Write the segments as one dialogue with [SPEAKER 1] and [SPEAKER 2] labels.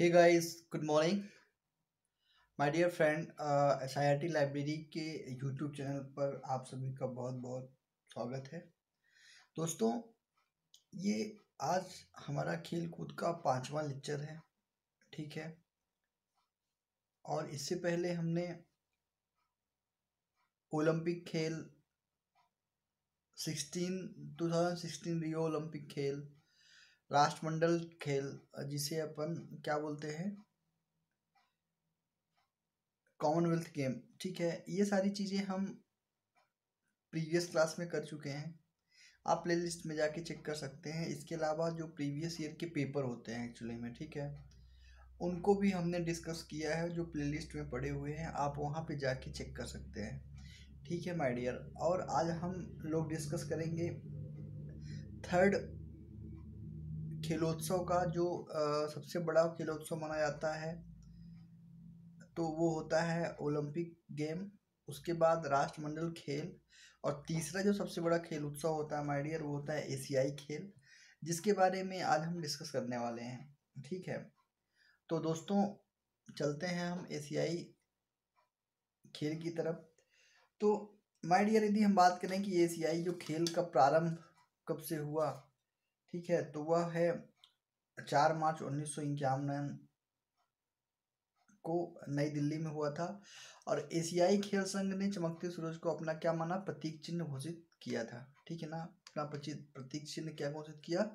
[SPEAKER 1] hey guys good morning my dear friends I R T library के YouTube channel पर आप सभी का बहुत बहुत स्वागत है दोस्तों ये आज हमारा खेल कूद का पांचवा लेक्चर है ठीक है और इससे पहले हमने ओलंपिक खेल sixteen two thousand sixteen Rio Olympic खेल राष्ट्रमंडल खेल जिसे अपन क्या बोलते हैं कॉमनवेल्थ गेम ठीक है ये सारी चीज़ें हम प्रीवियस क्लास में कर चुके हैं आप प्लेलिस्ट में जाके चेक कर सकते हैं इसके अलावा जो प्रीवियस ईयर के पेपर होते हैं एक्चुअली में ठीक है उनको भी हमने डिस्कस किया है जो प्लेलिस्ट में पड़े हुए हैं आप वहाँ पे जाके चेक कर सकते हैं ठीक है माय डियर और आज हम लोग डिस्कस करेंगे थर्ड खेलोत्सव का जो सबसे बड़ा खेलोत्सव माना जाता है तो वो होता है ओलंपिक गेम उसके बाद राष्ट्रमंडल खेल और तीसरा जो सबसे बड़ा खेल उत्सव होता है माइडियर वो होता है एशियाई खेल जिसके बारे में आज हम डिस्कस करने वाले हैं ठीक है तो दोस्तों चलते हैं हम एशियाई खेल की तरफ तो माइडियर यदि हम बात करें कि एशियाई जो खेल का प्रारंभ कब से हुआ ठीक है तो वह है चार मार्च उन्नीस को नई दिल्ली में हुआ था और एशियाई खेल संघ ने चमकते सूरज को अपना क्या माना प्रतीक चिन्ह घोषित किया था ठीक है ना अपना प्रतीक चिन्ह क्या घोषित किया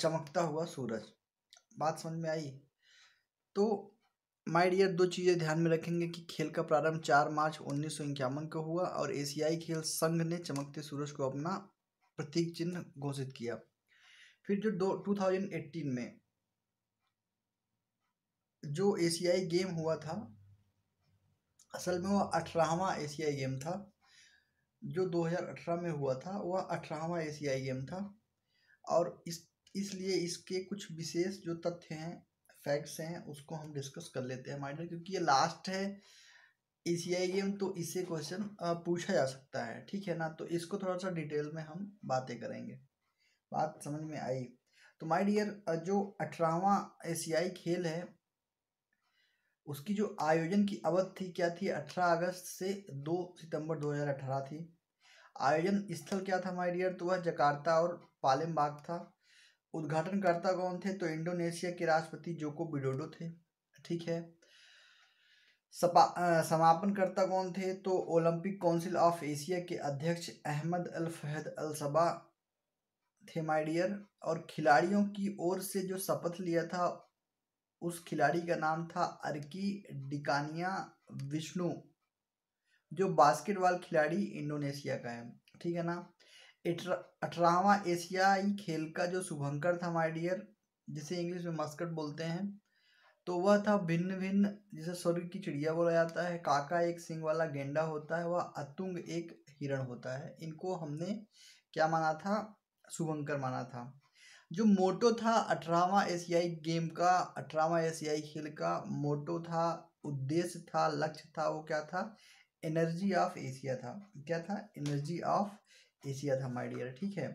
[SPEAKER 1] चमकता हुआ सूरज बात समझ में आई तो माय डियर दो चीज़ें ध्यान में रखेंगे कि खेल का प्रारंभ चार मार्च उन्नीस को हुआ और एशियाई खेल संघ ने चमकते सूरज को अपना प्रतीक चिन्ह घोषित किया फिर जो दो 2018 में जो एशियाई गेम हुआ था असल में वह अठारहवा एशियाई गेम था जो 2018 में हुआ था वह अठारहवा एशियाई गेम था और इस इसलिए इसके कुछ विशेष जो तथ्य हैं फैक्ट्स हैं उसको हम डिस्कस कर लेते हैं माइंडर क्योंकि ये लास्ट है एशियाई सी आई गेम तो इससे क्वेश्चन पूछा जा सकता है ठीक है ना तो इसको थोड़ा सा डिटेल में हम बातें करेंगे बात समझ में आई तो माय डियर जो अठारहवा एशियाई खेल है उसकी जो आयोजन की अवधि थी क्या थी अठारह अगस्त से दो सितंबर दो हजार अठारह थी आयोजन स्थल क्या था माय डियर तो वह जकार्ता और बाग था उद्घाटनकर्ता कौन थे तो इंडोनेशिया के राष्ट्रपति जोको बिडोडो थे ठीक है समापनकर्ता कौन थे तो ओलंपिक काउंसिल ऑफ एशिया के अध्यक्ष अहमद अल फहद अल सबा थे माइडियर और खिलाड़ियों की ओर से जो शपथ लिया था उस खिलाड़ी का नाम था अर्की डिकानिया विष्णु जो बास्केटबॉल खिलाड़ी इंडोनेशिया का है ठीक है ना अठारहवा एशियाई खेल का जो शुभंकर था माइडियर जिसे इंग्लिश में मस्कट बोलते हैं तो वह था भिन्न भिन्न जिसे स्वर्ग की चिड़िया बोला जाता है काका एक सिंह वाला गेंडा होता है वह अतुंग एक हिरण होता है इनको हमने क्या माना था शुभंकर माना था जो मोटो था अठारहवा एशियाई गेम का अठारहवा एशियाई खेल का मोटो था उद्देश्य था लक्ष्य था वो क्या था एनर्जी ऑफ एशिया था क्या था एनर्जी ऑफ एशिया था माय डियर ठीक है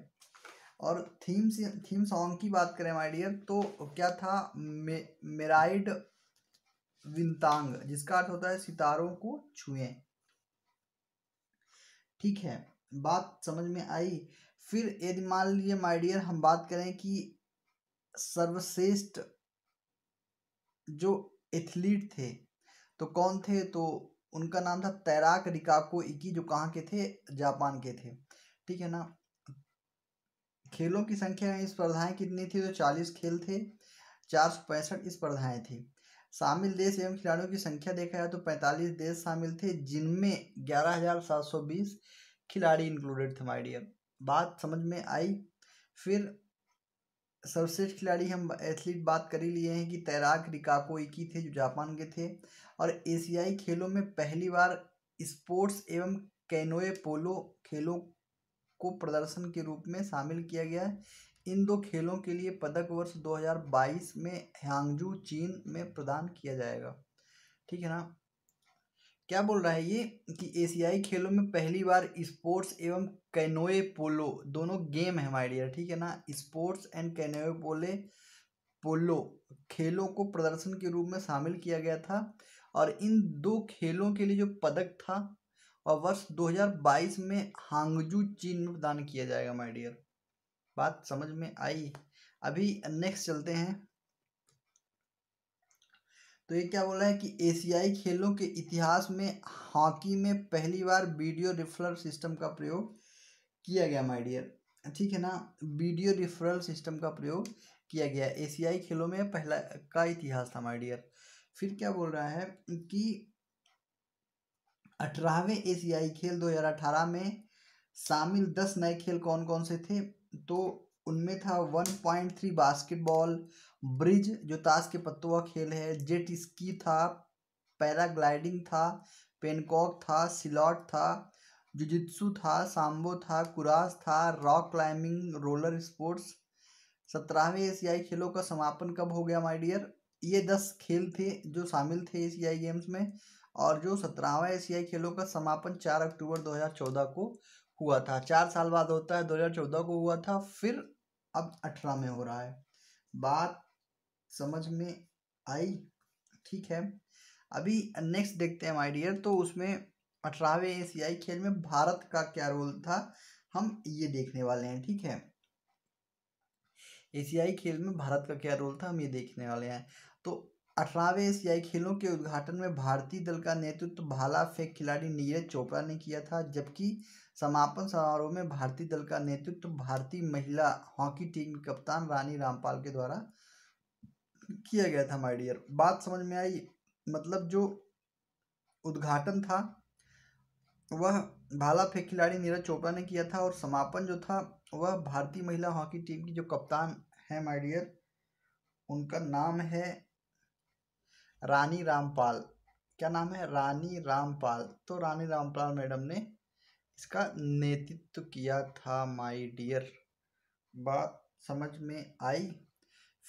[SPEAKER 1] और थीम से थीम सॉन्ग की बात करें माय डियर तो क्या था मे मेराइड विंतांग जिसका अर्थ होता है सितारों को छुए ठीक है बात समझ में आई फिर यदि मान लीजिए माय डियर हम बात करें कि सर्वश्रेष्ठ जो एथलीट थे तो कौन थे तो उनका नाम था तैराक रिकाको इकी जो कहाँ के थे जापान के थे ठीक है ना खेलों की संख्या में स्पर्धाएं कितनी थी तो चालीस खेल थे चार सौ पैंसठ स्पर्धाएँ थी शामिल देश एवं खिलाड़ियों की संख्या देखा जाए तो पैंतालीस देश शामिल थे जिनमें ग्यारह हजार सात सौ बीस खिलाड़ी इंक्लूडेड थे माइडियर बात समझ में आई फिर सर्वश्रेष्ठ खिलाड़ी हम एथलीट बात कर ही लिए हैं कि तैराक रिकाको इकी थे जो जापान के थे और एशियाई खेलों में पहली बार स्पोर्ट्स एवं कैनोए पोलो खेलों को प्रदर्शन के रूप में शामिल किया गया है इन दो खेलों के लिए पदक वर्ष 2022 में हांगजू चीन में प्रदान किया जाएगा ठीक है ना क्या बोल रहा है ये कि एशियाई खेलों में पहली बार स्पोर्ट्स एवं कैनोए पोलो दोनों गेम है हमारे डियर ठीक है ना स्पोर्ट्स एंड कैनोए पोले पोलो खेलों को प्रदर्शन के रूप में शामिल किया गया था और इन दो खेलों के लिए जो पदक था और वर्ष 2022 में हांगजू चीन में प्रदान किया जाएगा माय डियर बात समझ में आई अभी नेक्स्ट चलते हैं तो ये क्या बोला है कि एशियाई खेलों के इतिहास में हॉकी में पहली बार वीडियो रिफरल सिस्टम का प्रयोग किया गया माय डियर ठीक है ना वीडियो रिफरल सिस्टम का प्रयोग किया गया एशियाई खेलों में पहला का इतिहास था माय डियर फिर क्या बोल रहा है कि अठारहवें एशियाई खेल 2018 में शामिल दस नए खेल कौन कौन से थे तो उनमें था 1.3 बास्केटबॉल ब्रिज जो ताश के पत्तों का खेल है जेट स्की था पैराग्लाइडिंग था पेनकॉक था सिलॉट था जुजित्सु था सांबो था कुरास था रॉक क्लाइंबिंग रोलर स्पोर्ट्स सत्रहवें एशियाई खेलों का समापन कब हो गया माय डियर ये दस खेल थे जो शामिल थे एशियाई गेम्स में और जो सत्रहवा एशियाई खेलों का समापन चार अक्टूबर दो हजार चौदह को हुआ था चार साल बाद होता है चौदह को हुआ था फिर अब अठारह में हो रहा है बात समझ में आई ठीक है अभी नेक्स्ट देखते हैं माय डियर तो उसमें अठारहवें एशियाई खेल में भारत का क्या रोल था हम ये देखने वाले हैं ठीक है एशियाई खेल में भारत का क्या रोल था हम ये देखने वाले हैं तो अठारहवें एशियाई खेलों के उद्घाटन में भारतीय दल का नेतृत्व तो भाला फेंक खिलाड़ी नीरज चोपड़ा ने किया था जबकि समापन समारोह में भारतीय दल का नेतृत्व तो भारतीय महिला हॉकी टीम कप्तान रानी रामपाल के द्वारा किया गया था माय डियर बात समझ में आई मतलब जो उद्घाटन था वह भाला फेंक खिलाड़ी नीरज चोपड़ा ने किया था और समापन जो था वह भारतीय महिला हॉकी टीम की जो कप्तान है माय डियर उनका नाम है रानी रामपाल क्या नाम है रानी रामपाल तो रानी रामपाल मैडम ने इसका नेतृत्व किया था माय डियर बात समझ में आई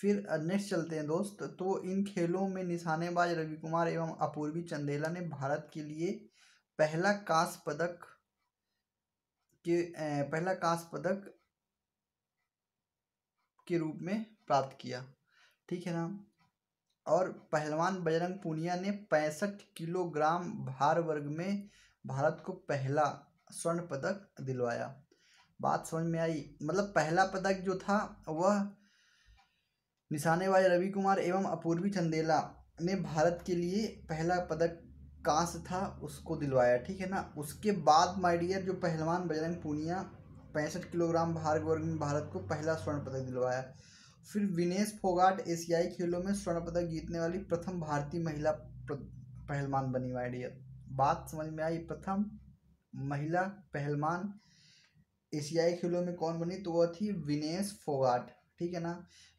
[SPEAKER 1] फिर नेक्स्ट चलते हैं दोस्त तो इन खेलों में निशानेबाज रवि कुमार एवं अपूर्वी चंदेला ने भारत के लिए पहला कांस्य पदक के पहला कांस्य पदक के रूप में प्राप्त किया ठीक है ना और पहलवान बजरंग पुनिया ने पैंसठ किलोग्राम भार वर्ग में भारत को पहला स्वर्ण पदक दिलवाया बात समझ में आई मतलब पहला पदक जो था वह निशानेबाज रवि कुमार एवं अपूर्वी चंदेला ने भारत के लिए पहला पदक कांस था उसको दिलवाया ठीक है ना उसके बाद माइडियर जो पहलवान बजरंग पूनिया पैंसठ किलोग्राम भार वर्ग में भारत को पहला स्वर्ण पदक दिलवाया फिर विनेश फोगाट एशियाई खेलों में स्वर्ण पदक जीतने वाली प्रथम भारतीय महिला पहलवान बनी वाइडियत बात समझ में आई प्रथम महिला पहलवान एशियाई खेलों में कौन बनी तो वह थी विनेश फोगाट ठीक है ना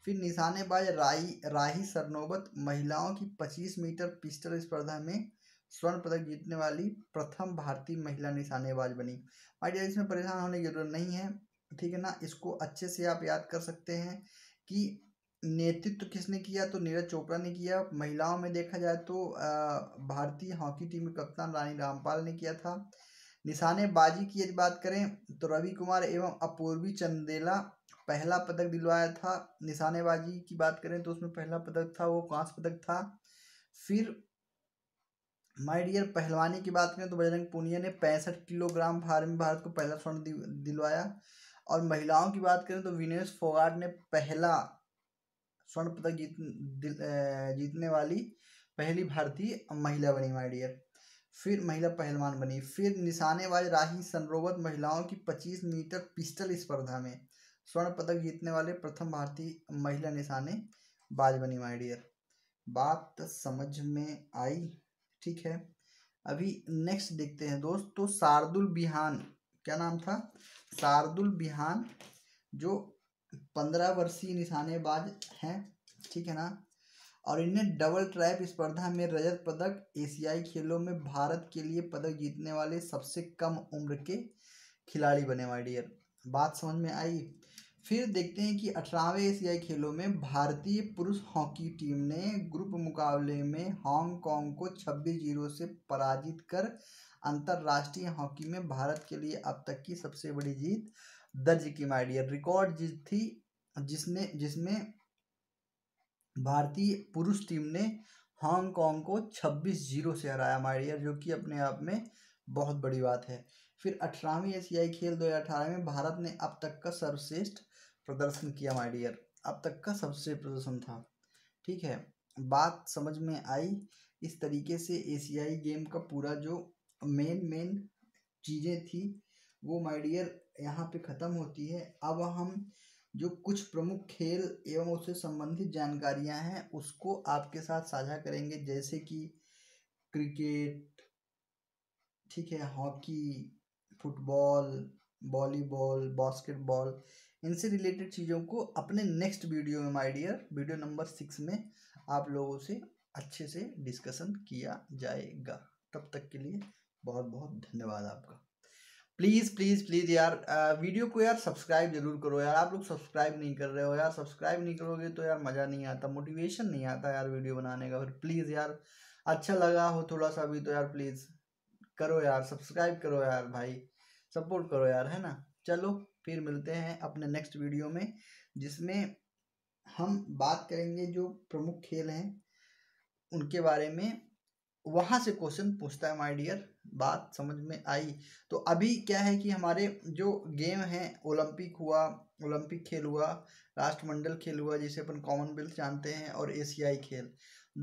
[SPEAKER 1] फिर निशानेबाज राई राही सरनोबत महिलाओं की 25 मीटर पिस्टल स्पर्धा में स्वर्ण पदक जीतने वाली प्रथम भारतीय महिला निशानेबाज बनी माइडिया इसमें परेशान होने की जरूरत नहीं है ठीक है ना इसको अच्छे से आप याद कर सकते हैं कि नेतृत्व तो किसने किया तो नीरज चोपड़ा ने किया महिलाओं में देखा जाए तो भारतीय हॉकी टीम के कप्तान रानी रामपाल ने किया था निशानेबाजी की यदि बात करें तो रवि कुमार एवं अपूर्वी चंदेला पहला पदक दिलवाया था निशानेबाजी की बात करें तो उसमें पहला पदक था वो कांस पदक था फिर माय डियर पहलवानी की बात करें तो बजरंग पुनिया ने पैंसठ किलोग्राम भार में भारत को पहला स्वर्ण दिलवाया और महिलाओं की बात करें तो विनेश फोगाट ने पहला स्वर्ण पदक जीत जीतने वाली पहली भारतीय महिला बनी माय डियर फिर महिला पहलवान बनी फिर निशानेबाज राही सनरोवत महिलाओं की 25 मीटर पिस्टल स्पर्धा में स्वर्ण पदक जीतने वाले प्रथम भारतीय महिला निशानेबाज बनी माय डियर बात समझ में आई ठीक है अभी नेक्स्ट देखते हैं दोस्तों शार्दुल बिहान क्या नाम था शार्दुल बिहान जो पंद्रह वर्षीय निशानेबाज हैं ठीक है ना और इन्हें डबल ट्रैप स्पर्धा में रजत पदक एशियाई खेलों में भारत के लिए पदक जीतने वाले सबसे कम उम्र के खिलाड़ी बने वाइडियर डियर बात समझ में आई फिर देखते हैं कि अठारहवें एशियाई खेलों में भारतीय पुरुष हॉकी टीम ने ग्रुप मुकाबले में हांगकांग को छब्बीस जीरो से पराजित कर अंतर्राष्ट्रीय हॉकी में भारत के लिए अब तक की सबसे बड़ी जीत दर्ज की माइडियर रिकॉर्ड जीत थी जिसने जिसमें भारतीय पुरुष टीम ने हांगकांग को छब्बीस जीरो से हराया माइडियर जो कि अपने आप में बहुत बड़ी बात है फिर अठारहवीं एशियाई खेल 2018 में भारत ने अब तक का सर्वश्रेष्ठ प्रदर्शन किया माय डियर अब तक का सबसे प्रदर्शन था ठीक है बात समझ में आई इस तरीके से एशियाई गेम का पूरा जो मेन मेन चीज़ें थी वो माय डियर यहाँ पे ख़त्म होती है अब हम जो कुछ प्रमुख खेल एवं उससे संबंधित जानकारियां हैं उसको आपके साथ साझा करेंगे जैसे कि क्रिकेट ठीक है हॉकी फुटबॉल वॉलीबॉल बास्केटबॉल इनसे रिलेटेड चीज़ों को अपने नेक्स्ट वीडियो में my dear video number six में आप लोगों से अच्छे से डिस्कशन किया जाएगा तब तक के लिए बहुत बहुत धन्यवाद आपका प्लीज़ प्लीज़ प्लीज़ यार आ, वीडियो को यार सब्सक्राइब जरूर करो यार आप लोग सब्सक्राइब नहीं कर रहे हो यार सब्सक्राइब नहीं करोगे तो यार मज़ा नहीं आता मोटिवेशन नहीं आता यार वीडियो बनाने का फिर प्लीज़ यार अच्छा लगा हो थोड़ा सा भी तो यार प्लीज़ करो यार सब्सक्राइब करो यार भाई सपोर्ट करो यार है ना चलो फिर मिलते हैं अपने नेक्स्ट वीडियो में जिसमें हम बात करेंगे जो प्रमुख खेल हैं उनके बारे में वहाँ से क्वेश्चन पूछता है माय डियर बात समझ में आई तो अभी क्या है कि हमारे जो गेम हैं ओलंपिक हुआ ओलंपिक खेल हुआ राष्ट्रमंडल खेल हुआ जिसे अपन कॉमनवेल्थ जानते हैं और एशियाई खेल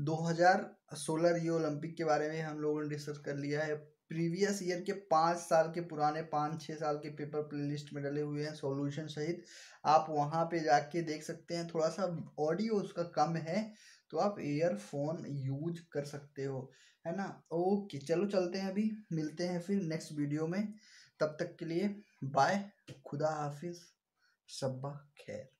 [SPEAKER 1] 2016 रियो ओलंपिक के बारे में हम लोगों ने डिस्कस कर लिया है प्रीवियस ईयर के पाँच साल के पुराने पाँच छः साल के पेपर प्लेलिस्ट में डले हुए हैं सॉल्यूशन सहित आप वहाँ पे जाके देख सकते हैं थोड़ा सा ऑडियो उसका कम है तो आप ईयरफोन यूज कर सकते हो है ना ओके चलो चलते हैं अभी मिलते हैं फिर नेक्स्ट वीडियो में तब तक के लिए बाय खुदा हाफिज़ सब्बा खैर